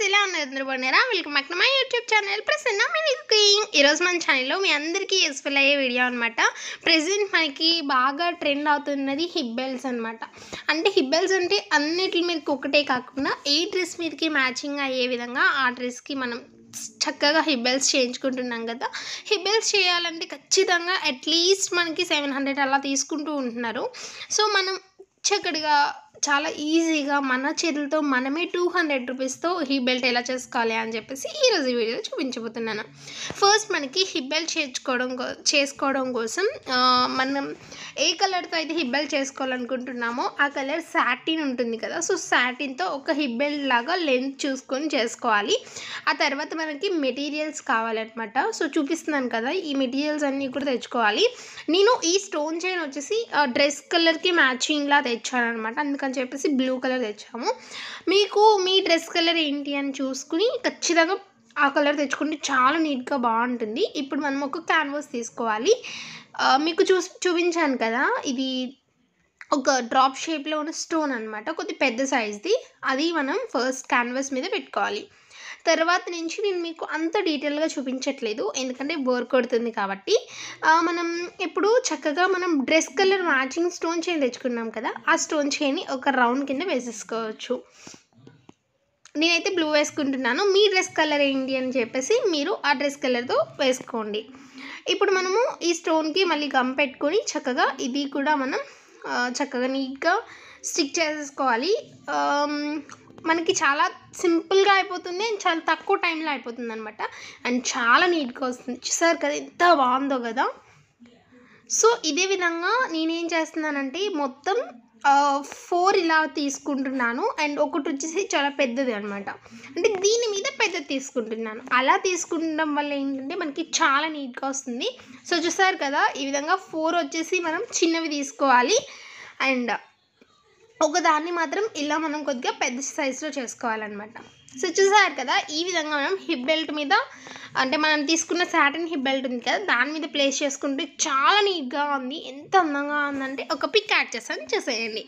friends ఇలా ఉన్నారు అందరూ బాగున్నారా welcome back my YouTube channel Prasanna మీకు కుకింగ్ ఈరోజు మన ఛానల్లో మీ అందరికీ యూస్ఫుల్ అయ్యే వీడియో అనమాట ప్రజెంట్ మనకి బాగా ట్రెండ్ అవుతున్నది హిబ్బెల్స్ అనమాట అంటే హిబ్బెల్స్ అంటే అన్నిటి మీదకి ఒకటే కాకుండా ఏ డ్రెస్ మీదకి మ్యాచింగ్ అయ్యే విధంగా ఆ డ్రెస్కి మనం చక్కగా హిబ్బెల్స్ చేయించుకుంటున్నాం కదా హిబ్బెల్స్ చేయాలంటే ఖచ్చితంగా అట్లీస్ట్ మనకి సెవెన్ హండ్రెడ్ అలా తీసుకుంటూ ఉంటున్నారు సో మనం చక్కడిగా చాలా ఈజీగా మన చేతులతో మనమే టూ హండ్రెడ్ రూపీస్తో హిప్ బెల్ట్ ఎలా చేసుకోవాలి అని చెప్పేసి ఈరోజు వీడియో చూపించబోతున్నాను ఫస్ట్ మనకి హిప్ బెల్ట్ చేర్చుకోవడం చేసుకోవడం కోసం మనం ఏ కలర్తో అయితే హిప్ బెల్ట్ చేసుకోవాలనుకుంటున్నామో ఆ కలర్ సాటిన్ ఉంటుంది కదా సో సాటిన్తో ఒక హిప్ బెల్ట్ లాగా లెంత్ చూసుకొని చేసుకోవాలి ఆ తర్వాత మనకి మెటీరియల్స్ కావాలన్నమాట సో చూపిస్తున్నాను కదా ఈ మెటీరియల్స్ అన్నీ కూడా తెచ్చుకోవాలి నేను ఈ స్టోన్ చైన్ వచ్చేసి డ్రెస్ కలర్కి మ్యాచింగ్లా తెచ్చాను అనమాట అందుకని అని చెప్పేసి బ్లూ కలర్ తెచ్చాము మీకు మీ డ్రెస్ కలర్ ఏంటి అని చూసుకుని ఖచ్చితంగా ఆ కలర్ తెచ్చుకుంటే చాలా నీట్గా బాగుంటుంది ఇప్పుడు మనం ఒక క్యాన్వాస్ తీసుకోవాలి మీకు చూ చూపించాను కదా ఇది ఒక డ్రాప్ షేప్లో ఉన్న స్టోన్ అనమాట కొద్ది పెద్ద సైజ్ది అది మనం ఫస్ట్ క్యాన్వాస్ మీద పెట్టుకోవాలి తర్వాత నుంచి నేను మీకు అంత డీటెయిల్గా చూపించట్లేదు ఎందుకంటే బోర్ కొడుతుంది కాబట్టి మనం ఇప్పుడు చక్కగా మనం డ్రెస్ కలర్ మ్యాచింగ్ స్టోన్ చేయని తెచ్చుకున్నాం కదా ఆ స్టోన్ చైన్ని ఒక రౌండ్ కింద వేసేసుకోవచ్చు నేనైతే బ్లూ వేసుకుంటున్నాను మీ డ్రెస్ కలర్ ఏంటి అని చెప్పేసి మీరు ఆ డ్రెస్ కలర్తో వేసుకోండి ఇప్పుడు మనము ఈ స్టోన్కి మళ్ళీ గమ్ పెట్టుకొని చక్కగా ఇది కూడా మనం చక్కగా నీట్గా స్టిక్ చేసేసుకోవాలి మనకి చాలా సింపుల్గా అయిపోతుంది అండ్ చాలా తక్కువ టైంలో అయిపోతుంది అనమాట అండ్ చాలా నీట్గా వస్తుంది చూసారు కదా ఎంత బాగుందో కదా సో ఇదే విధంగా నేనేం చేస్తున్నానంటే మొత్తం ఫోర్ ఇలా తీసుకుంటున్నాను అండ్ ఒకటి వచ్చేసి చాలా పెద్దది అనమాట అంటే దీని మీద పెద్దది తీసుకుంటున్నాను అలా తీసుకుంటడం వల్ల ఏంటంటే మనకి చాలా నీట్గా వస్తుంది సో చూసారు కదా ఈ విధంగా ఫోర్ వచ్చేసి మనం చిన్నవి తీసుకోవాలి అండ్ ఒకదాన్ని మాత్రం ఇలా మనం కొద్దిగా పెద్ద సైజులో చేసుకోవాలన్నమాట సో చూసారు కదా ఈ విధంగా మనం హిప్ బెల్ట్ మీద అంటే మనం తీసుకున్న శాటన్ హిప్ బెల్ట్ ఉంది కదా దాని మీద ప్లేస్ చేసుకుంటే చాలా నీట్గా ఉంది ఎంత అందంగా ఉందంటే ఒక పిక్ యాడ్ చేస్తాను చూసేయండి